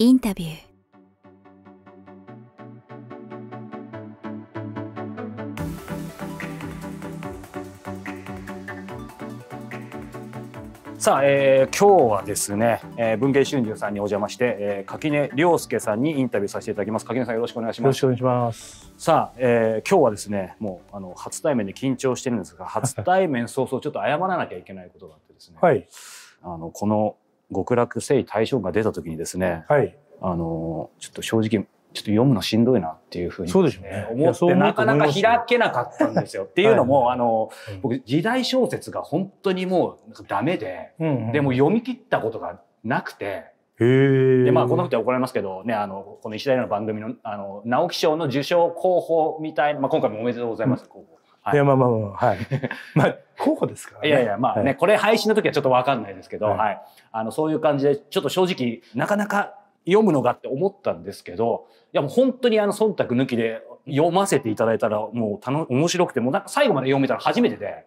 インタビューさあ、えー、今日はですね、えー、文芸春秋さんにお邪魔して、えー、垣根亮介さんにインタビューさせていただきます垣根さんよろしくお願いしますよろしくお願いしますさあ、えー、今日はですねもうあの初対面で緊張してるんですが初対面早々 ちょっと謝らなきゃいけないことがあってですね、はい、あのこの極楽征夷大将が出た時にですね、はい、あのちょっと正直ちょっと読むのしんどいなっていうふうにそうです、ね、思ってなかなか開けなかったんですよ。っていうのも、はい、あの、僕時代小説が本当にもうダメで、うんうん、でも読み切ったことがなくて。でまあこんなことは怒られますけどねあのこの石田の番組のあの直木賞の受賞候補みたいな、まあ、今回もおめでとうございます、うん、候補。はい、いやまあまあまあはい。まあ候補ですから、ね、いやいや、まあね、はい、これ配信の時はちょっとわかんないですけど、はい、はい、あの、そういう感じで、ちょっと正直、なかなか読むのがって思ったんですけど、いやもう本当にあの、忖度抜きで読ませていただいたら、もうたの、面白くて、もうなんか最後まで読めたら初めてで、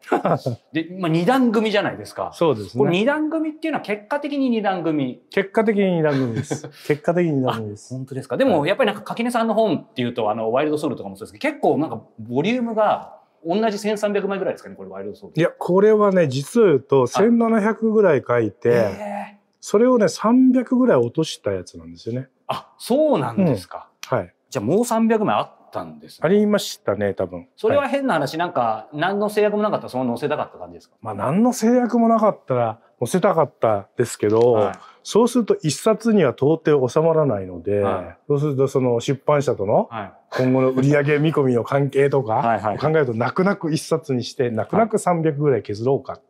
で、まあ、二段組じゃないですか。そうですね。これ二段組っていうのは結果的に二段組。結果的に二段組です。結果的に二段組です。本当ですか。でも、やっぱりなんか垣根さんの本っていうと、あの、ワイルドソウルとかもそうですけど、結構なんかボリュームが、同じ1300枚ぐらいですかねこれワイルドソーいやこれはね実を言うと1700ぐらい書いてそれをね300ぐらい落としたやつなんですよねあそうなんですか、うん、はいじゃあもう300枚あったんです、ね、ありましたね多分それは変な話、はい、なんか何の制約もなかったらその載せたかった感じですかまあ何の制約もなかったら載せたかったですけど、はいそうすると一冊には到底収まらないので、はい、そうするとその出版社との今後の売上見込みの関係とか考えると泣く泣く一冊にして泣く泣く300ぐらい削ろうかって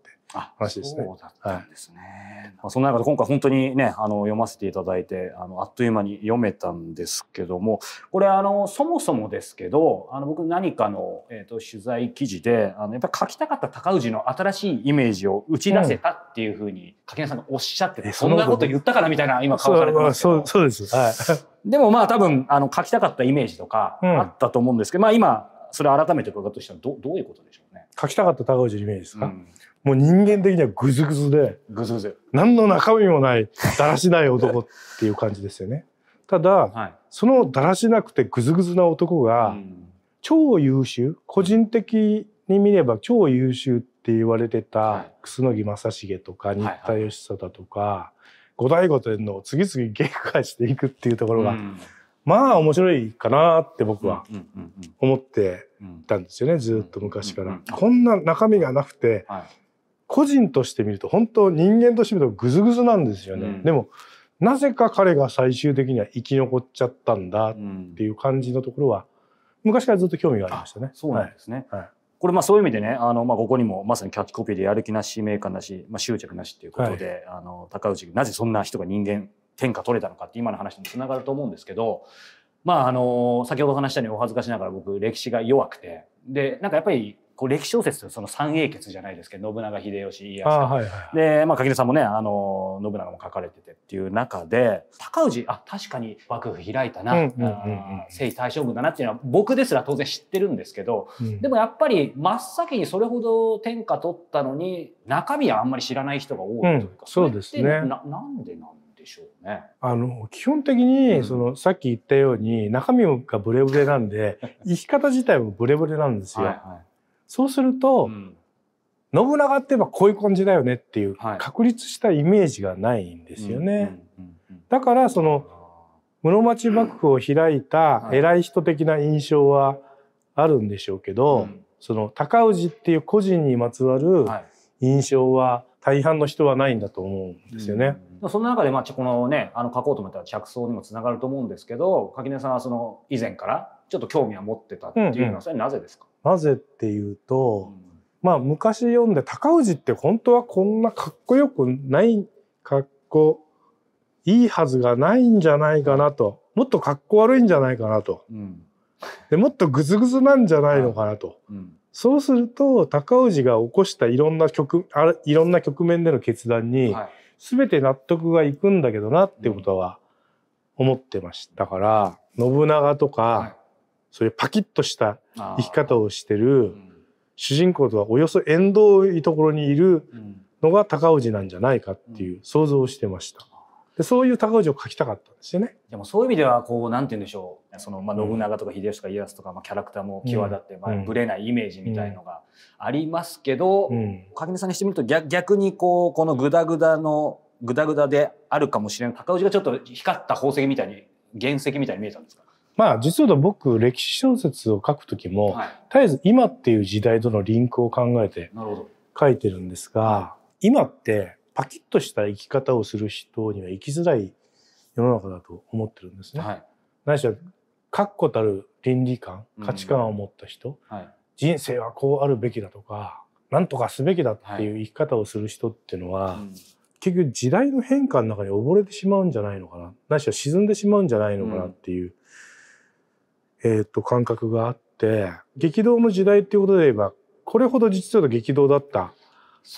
話ですね。はい、そうだったんですね。はいそんな中で今回本当にねあの読ませていただいてあのあっという間に読めたんですけどもこれあのそもそもですけどあの僕何かの、えーと、取材記事であのやっぱり書きたかった高氏の新しいイメージを打ち出せたっていうふうに垣根さんがおっしゃってて、うん、そんなこと言ったからみたいな今顔されてますけどそうです、はい、でもまあ多分あの書きたかったイメージとかあったと思うんですけど、うん、まあ今それ改めて伺うとしたらどどういうことでしょうね書きたかった高氏イメージですか、うんもう人間的にはぐずぐずでぐずぐず何の中身もないだらしない男っていう感じですよね。ただ、はい、そのだらしなくてぐずぐずな男が、超優秀個人的に見れば超優秀って言われてた楠木正成とか新田義貞とか後醍醐天皇を次々撃破していくっていうところが、まあ面白いかなって僕は思ってたんですよねずっと昔から。こんな中身がなくて、はい個人として見ると本当人間として見るとグズグズなんですよね、うん、でもなぜか彼が最終的には生き残っちゃったんだっていう感じのところは昔からずっと興味がありましたね。そうなんですね、はい、これまあそういう意味でねあの、まあ、ここにもまさにキャッチコピーでやる気なし使命感なし、まあ、執着なしっていうことで、はい、あの高内なぜそんな人が人間天下取れたのかって今の話につながると思うんですけど、まあ、あの先ほど話したようにお恥ずかしながら僕歴史が弱くてでなんかやっぱりこう歴史小説その三英傑じゃないですけど信長秀吉家康、はいはい、で、まあ、垣根さんもねあの信長も書かれててっていう中で高氏あ確かに幕府開いたな、うんうんうん征夷大将軍だなっていうのは僕ですら当然知ってるんですけど、うん、でもやっぱり真っ先にそれほど天下取ったのに中身はあんまり知らない人が多いというか、うん、そうですねななんでなんでしょうね。あの基本的に、その、さっき言ったように中身がブレブレなんで 生き方自体もブレブレなんですよ。はいはいそうすると、うん、信長って言えばこういう感じだよねっていう確立したイメージがないんですよね。だからその室町幕府を開いた偉い人的な印象はあるんでしょうけど、その高氏っていう個人にまつわる印象は大半の人はないんだと思うんですよね。うん、その中でまあこのねあの書こうと思ったら着想にもつながると思うんですけど垣根さんはその以前からちょっと興味は持ってたっていうのはそれはなぜですか、うんうんなぜっていうと、まあ昔読んで高氏って本当はこんなかっこよくないかっこいいはずがないんじゃないかなともっとかっこ悪いんじゃないかなと、うん、でもっとグズグズなんじゃないのかなと、うん、そうすると高氏が起こしたいろんな局あいろんな局面での決断に、全て納得がいくんだけどなってことは思ってましたから、うん、信長とか、はいそういうパキッとした生き方をしてる主人公とはおよそ縁遠いところにいるのが高氏なんじゃないかっていう想像をしてました。でそういう高氏を描きたかったんですよね。でもそういう意味ではこうなんて言うんでしょうその、まあ、信長とか秀吉とか家康とか、まあ、キャラクターも際立って、まあ、ぶれないイメージみたいのがありますけど、垣根さんにしてみると逆逆にこうこのグダグダのグダグダであるかもしれない高氏がちょっと光った宝石みたいに原石みたいに見えたんですかまあ実は僕歴史小説を書く時も、はい、絶えず今っていう時代とのリンクを考えて書いてるんですが、今ってパキッとした生き方をする人には生きづらい世の中だと思ってるんですね。はい、ないしは確固たる倫理観価値観を持った人、うんはい、人生はこうあるべきだとか何とかすべきだっていう生き方をする人っていうのは、うん結局時代の変化の中に溺れてしまうんじゃないのかなないしは沈んでしまうんじゃないのかなっていうえっ、ー、と、感覚があって、激動の時代っていうことで言えば、これほど実は激動だった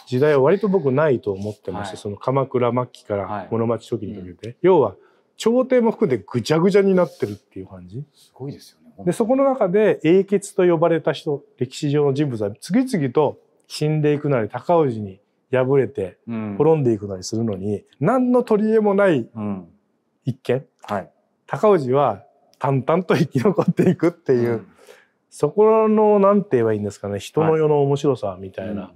時代は割と僕ないと思ってまして、はい、その鎌倉末期から室町初期にかけて、はい要は朝廷も含めてぐちゃぐちゃになってるっていう感じ。すごいですよね。で、そこの中で英傑と呼ばれた人、歴史上の人物は次々と死んでいくなり、高氏に敗れて滅んでいくなりするのに、うん、何の取り柄もない一見、うんはい、高氏は淡々と生き残っていくっていう、うん、そこの何て言えばいいんですかね人の世の面白さみたいな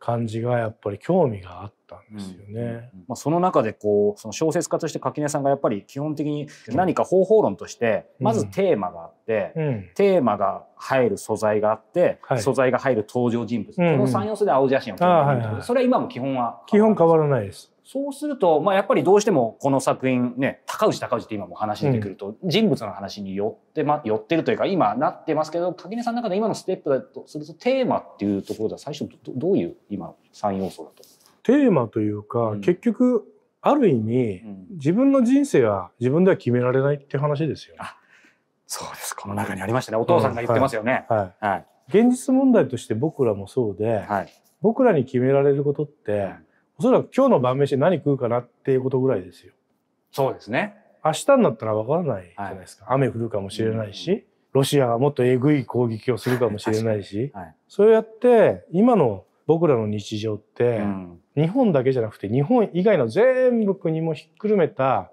感じがやっぱり興味があったんですよね。まあ、その中でこうその小説家として垣根さんがやっぱり基本的に何か方法論としてまずテーマがあって、テーマが入る素材があって、素材が入る登場人物、この3要素で青写真を撮る、それは今も基本は基本変わらないです。そうすると、まあ、やっぱりどうしてもこの作品ね高氏高氏って今も話出てくると、人物の話に寄って、ま、寄ってるというか今なってますけど垣根さんの中で今のステップだとするとテーマっていうところでは最初どどういう今3要素だとテーマというか、うん、結局ある意味、うん、自分の人生は自分では決められないって話ですよ、ね、そうですこの中にありましたねお父さんが言ってますよね、うん、はい、はい、現実問題として僕らもそうで、はい、僕らに決められることって、はいおそらく今日の晩飯何食うかなっていうことぐらいですよ。そうですね。明日になったらわからないじゃないですか。はい、雨降るかもしれないし、うん、ロシアがもっとえぐい攻撃をするかもしれないし、はい、そうやって今の僕らの日常って、うん、日本だけじゃなくて日本以外の全部国もひっくるめた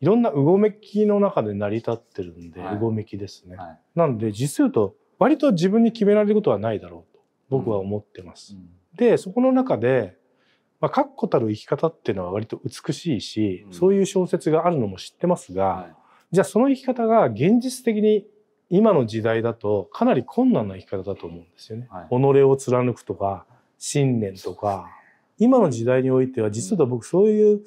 いろんなうごめきの中で成り立ってるんで、はい、うごめきですね。なんで実数と割と自分に決められることはないだろうと僕は思ってます。うん、でそこの中でまあ、確固たる生き方っていうのは割と美しいし、うん、そういう小説があるのも知ってますが、はい、じゃあその生き方が現実的に今の時代だとかなり困難な生き方だと思うんですよね。はい、己を貫くとか信念とか、ね、今の時代においては実は僕そういう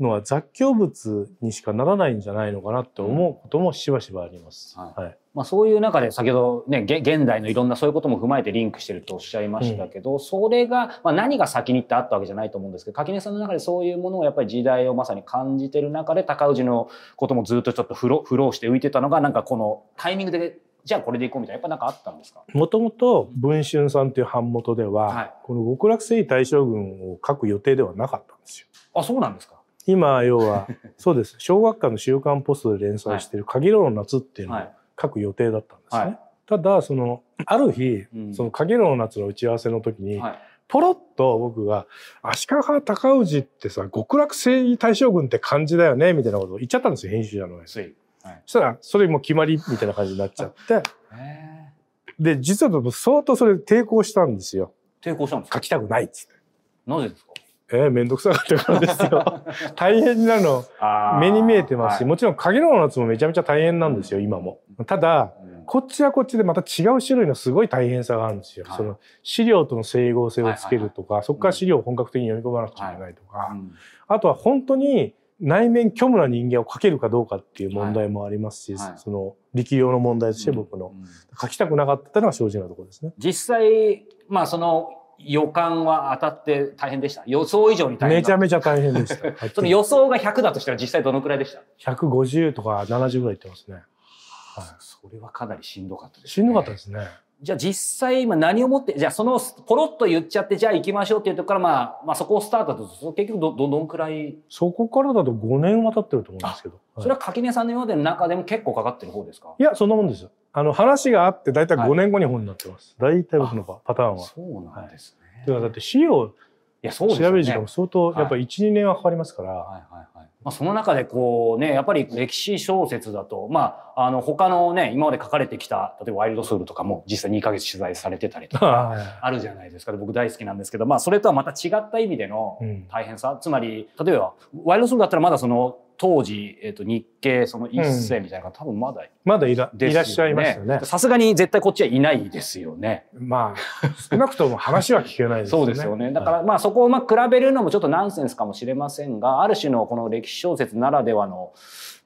のは雑居物にしかならないんじゃないのかなって思うこともしばしばあります。はい、はいまあ、そういう中で先ほどね現代のいろんなそういうことも踏まえてリンクしてるとおっしゃいましたけど、うん、それが、まあ、何が先にってあったわけじゃないと思うんですけど垣根さんの中でそういうものをやっぱり時代をまさに感じてる中で高氏のこともずっとちょっとフロフローして浮いてたのがなんかこのタイミングでじゃあこれでいこうみたいなやっぱんかあったんですかもともと文春さんという版元では、はい、この極楽征夷大将軍を書く予定ではなかったんですよ。あそうなんですか今要はそうです小学館の「週刊ポスト」で連載してる「限らの夏」っていうのを、はい書く予定だったんですね。はい、ただそのある日、その影の夏の打ち合わせの時に、はい、ポロッと僕が「足利尊氏ってさ極楽征夷大将軍って感じだよね」みたいなことを言っちゃったんですよ編集者の親に。はい、そしたらそれも決まりみたいな感じになっちゃって で実は相当それ抵抗したんですよ。抵抗したんですか書きたくないっつって。なぜですかえー、めんどくさかったからですよ 大変なの目に見えてますし、もちろん鍵の夏もめちゃめちゃ大変なんですよ、今もただ、こっちはこっちでまた違う種類のすごい大変さがあるんですよ、その資料との整合性をつけるとか、そこから資料を本格的に読み込まなくちゃいけないとか、あとは本当に内面虚無な人間を書けるかどうかっていう問題もありますし、その力量の問題として僕の、書きたくなかったのが正直なところですね実際まあその予感は当たって大変でした予想以上に大変めちゃめちゃ大変でした。その予想が100だとしたら実際どのくらいでした ?150 とか70ぐらいいってますね。はい、それはかなりしんどかったですね。しんどかったですね。じゃあ実際今何をもって、じゃあそのポロッと言っちゃって、じゃあ行きましょうっていうとこから、まあ、まあそこをスタートだと、結局ど、ど、どくらいそこからだと5年は経ってると思うんですけど。それは垣根さんの今までの中でも結構かかってる方ですかいや、そんなもんですよ。あの話があって大体5年後に本になってます、はい、大体僕のパターンはそうなんですね、はい、だって資料いやそうですね、調べる時間も相当やっぱり12、は年はかかりますから、はいはいはいまあ、その中でこうねやっぱり歴史小説だと、まあ、あの他のね今まで書かれてきた例えば「ワイルドソウル」とかも実際2か月取材されてたりとか あるじゃないですか、で僕大好きなんですけど、まあ、それとはまた違った意味での大変さ、つまり例えば「ワイルドソウル」だったらまだその当時、えー、と日経その一世みたいな、うん、多分まだ、まだいらいらっしゃいますよねさすがに絶対こっちはいないですよねまあ少なくとも話は聞けないですよねそうですよねだから、まあそこをまあ比べるのもちょっとナンセンスかもしれませんがある種のこの歴史小説ならではの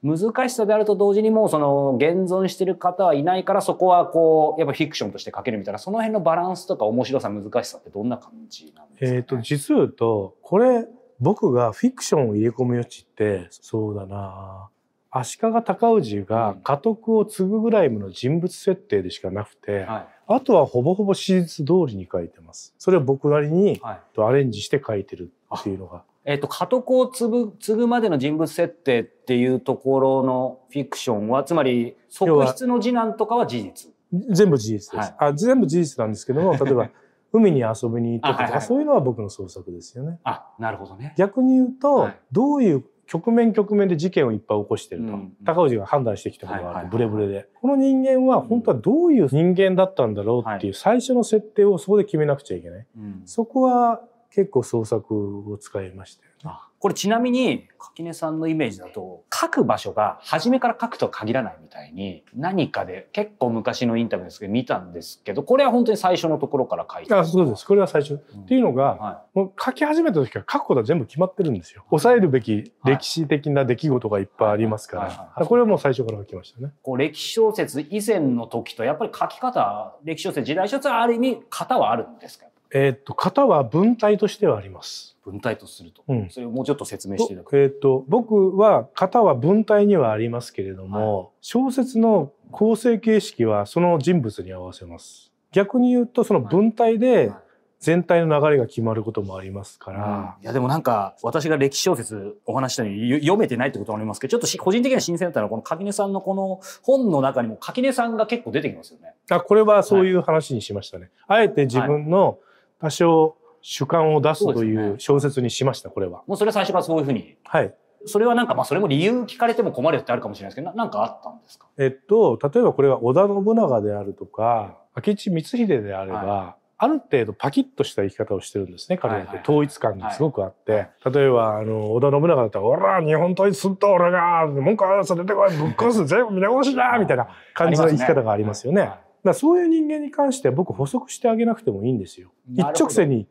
難しさであると同時にもうその現存してる方はいないからそこはこうやっぱフィクションとして書けるみたいなその辺のバランスとか面白さ難しさってどんな感じなんですか、ね、えっ、と実を言うとこれ僕がフィクションを入れ込む余地ってそうだな足利尊氏が家督を継ぐぐらいの人物設定でしかなくて、はい、あとはほぼほぼ史実通りに書いてます。それを僕なりにアレンジして書いてるっていうのが。はい、えっ、ー、と、家督を継ぐ継ぐまでの人物設定っていうところのフィクションは、つまり側室の次男とかは事実。全部事実です、はい、あ全部事実なんですけども例えば 海に遊びに行ったとか、はいはい、そういうのは僕の創作ですよね。あなるほどね逆に言うと、はい、どういう局面局面で事件をいっぱい起こしてると、うん高氏が判断してきたことがあるはブレブレでこの人間は本当はどういう人間だったんだろうっていう最初の設定をそこで決めなくちゃいけない、い、そこは結構創作を使いましたよね。これちなみに垣根さんのイメージだと書く場所が初めから書くとは限らないみたいに何かで結構昔のインタビューですけど見たんですけどこれは本当に最初のところから書いてあそうですこれは最初、うん、っていうのが、はい、もう書き始めた時から書くことは全部決まってるんですよ抑えるべき歴史的な出来事がいっぱいありますから,、これはもう最初から書きましたねこう歴史小説以前の時とやっぱり書き方歴史小説時代小説はある意味型はあるんですかえー、っと型は文体としてはあります。文体とすると、うん、それをもうちょっと説明していただく。えー、っと僕は型は文体にはありますけれども、はい、小説の構成形式はその人物に合わせます。逆に言うとその文体で全体の流れが決まることもありますから、いうん、いやでもなんか私が歴史小説お話したように読めてないってことはありますけどちょっと個人的には新鮮だったのはこの垣根さんのこの本の中にも垣根さんが結構出てきますよね。あこれはそういう話にしましたね。はい、あえて自分の、多少主観を出すという小説にしました、これは。もうそれは最初からそういうふうに。はい。それはなんか、まあ、それも理由聞かれても困るってあるかもしれないですけど、なんかあったんですかえっと、例えばこれは織田信長であるとか、明智光秀であれば、はい、ある程度パキッとした生き方をしてるんですね、彼らって。統一感がすごくあって。例えば、あの、織田信長だったら、おら、日本統一すんと、俺が、文句をるやつ出てこい、ぶっ壊す、全部皆殺しだみたいな感じの生き方がありますよね。だそういう人間に関しては僕補足してあげなくてもいいんですよ。一直線に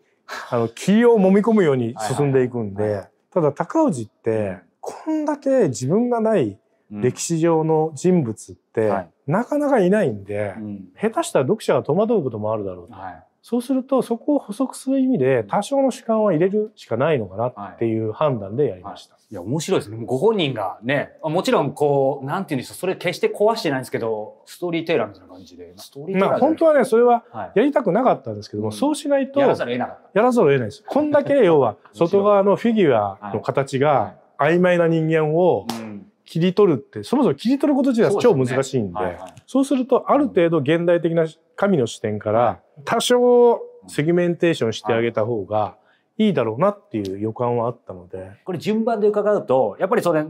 あの気を揉み込むように進んでいくんで、ただ高氏ってこんだけ自分がない歴史上の人物ってなかなかいないんで、下手したら読者が戸惑うこともあるだろうと。はいそうするとそこを補足する意味で多少の主観は入れるしかないのかなっていう判断でやりました。はい、いや面白いですね。ご本人がね、もちろんこうなんていうんですか、それ決して壊してないんですけど、ストーリーテイラーみたいな感じで。ストーリーテイラー。本当はね、それはやりたくなかったんですけども、はい、そうしないと、やらざるを得ない。やらざるを得ないです。こんだけ 要は外側のフィギュアの形が曖昧な人間を、切り取るってそもそも切り取ること自体は超難しいんでそう、そうするとある程度現代的な神の視点から多少セグメンテーションしてあげた方がいいだろうなっていう予感はあったのでこれ順番で伺うとやっぱりそれ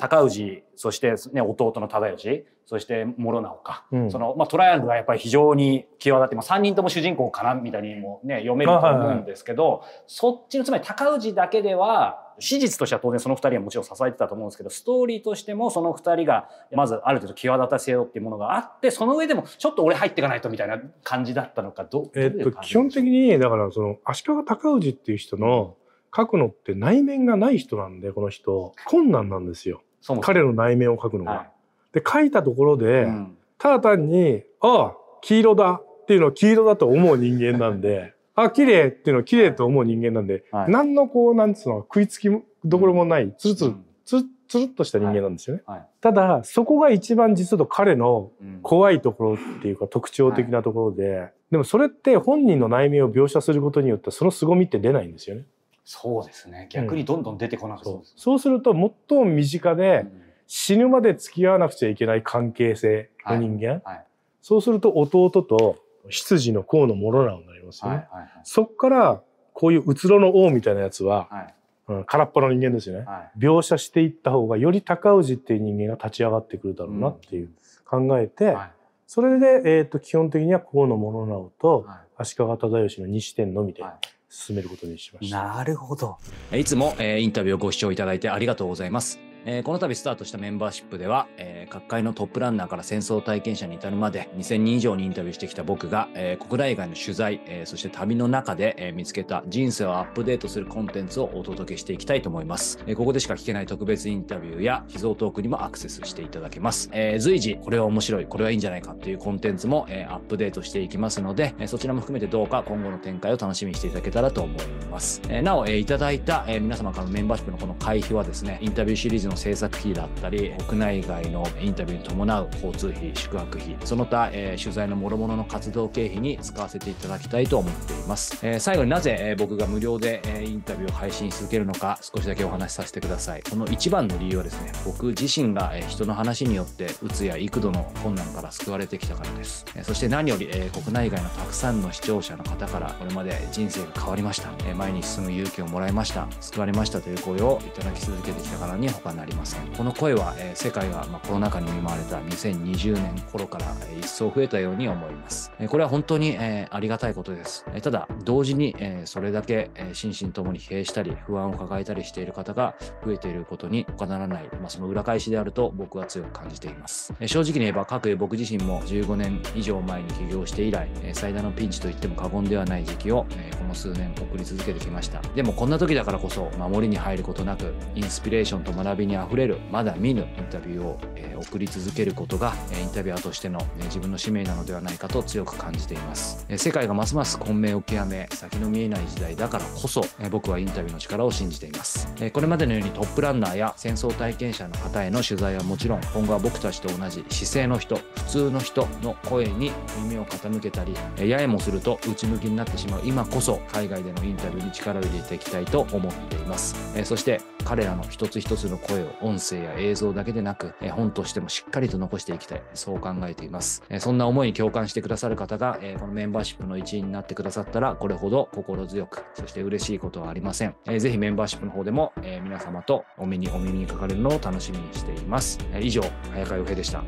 高氏そして、ね、弟の忠義そして諸直か、うん、そのまあ、トライアングルがやっぱり非常に際立って、まあ、3人とも主人公かなみたいにも、ね、読めると思うんですけど、はいはい、そっちのつまり高氏だけでは史実としては当然その2人はもちろん支えてたと思うんですけどストーリーとしてもその2人がまずある程度際立たせようっていうものがあってその上でもちょっと俺入っていかないとみたいな感じだったのかどうえー、っと基本的にだからその足利高氏っていう人の書くのって内面がない人なんでこの人困難なんですよ彼の内面を書くのが。はい、で書いたところで、うん、ただ単に「ああ黄色だ」っていうのは黄色だと思う人間なんで「あ綺麗っていうのを綺麗と思う人間なんで、はい、何のこうなんつうの食いつきどころもない、うん、つるつる、つるつるっとした人間なんですよね。はい、ただそこが一番実は彼の怖いところっていうか特徴的なところで、でもそれって本人の内面を描写することによってその凄みって出ないんですよね。そうですね逆にどんどん出てこなくて、うん、そうすると最も身近で、死ぬまで付き合わなくちゃいけない関係性の人間、はいはい、そうすると弟と執事の河野諸直になりますよね、はいはいはい、そこからこういううつろの王みたいなやつは、はいうん、空っぽの人間ですよね、はい、描写していった方がより高氏っていう人間が立ち上がってくるだろうなっていう、うん、考えて、はい、それで、えーと、と基本的には河野諸直と足利忠義の西天のみで、はい進めることにしました。なるほど。いつも、えー、インタビューをご視聴いただいてありがとうございます。えー、この度スタートしたメンバーシップでは、えー、各界のトップランナーから戦争体験者に至るまで2000人以上にインタビューしてきた僕が、えー、国内外の取材、えそして旅の中で、え見つけた人生をアップデートするコンテンツをお届けしていきたいと思います、えここでしか聞けない特別インタビューや秘蔵トークにもアクセスしていただけます、え随時これは面白いこれはいいんじゃないかというコンテンツも、えアップデートしていきますので、えそちらも含めてどうか今後の展開を楽しみにしていただけたらと思います、えなお、えいただいた、え皆様からのメンバーシップのこの会費はですねインタビューシリーズのの制作費だったり、国内外のインタビューに伴う交通費、宿泊費、その他、えー、取材の諸々の活動経費に使わせていただきたいと思っています。えー、最後になぜ、えー、僕が無料で、えインタビューを配信し続けるのか、少しだけお話しさせてください。この一番の理由はですね、僕自身が、え人の話によって、鬱や幾度の困難から救われてきたからです。えそして何より、え国内外のたくさんの視聴者の方から、これまで人生が変わりました。え前に進む勇気をもらいました。救われましたという声をいただき続けてきたからに他ななりまこの声は、世界が、コロナ禍に見舞われた2020年頃から、一層増えたように思います、これは本当に、ありがたいことです、ただ同時に、それだけ、心身ともに疲弊したり不安を抱えたりしている方が増えていることに他ならない、その裏返しであると僕は強く感じています、正直に言えば各僕自身も15年以上前に起業して以来、最大のピンチと言っても過言ではない時期を、この数年送り続けてきましたでもこんな時だからこそ守りに入ることなくインスピレーションと学びににあふれるまだ見ぬインタビューを、え送り続けることが、えインタビュアーとしての、え自分の使命なのではないかと強く感じています、え世界がますます混迷を極め先の見えない時代だからこそ、え僕はインタビューの力を信じています、えこれまでのようにトップランナーや戦争体験者の方への取材はもちろん今後は僕たちと同じ姿勢の人普通の人の声に耳を傾けたり、八重ややもすると内向きになってしまう今こそ海外でのインタビューに力を入れていきたいと思っています、えそして彼らの一つ一つの声を音声や映像だけでなく、え本としてもしっかりと残していきたい、そう考えています。えそんな思いに共感してくださる方が、えこのメンバーシップの一員になってくださったら、これほど心強く、そして嬉しいことはありません。えー、ぜひメンバーシップの方でも、え皆様とお目にお耳にかかれるのを楽しみにしています。以上、早川洋平でした。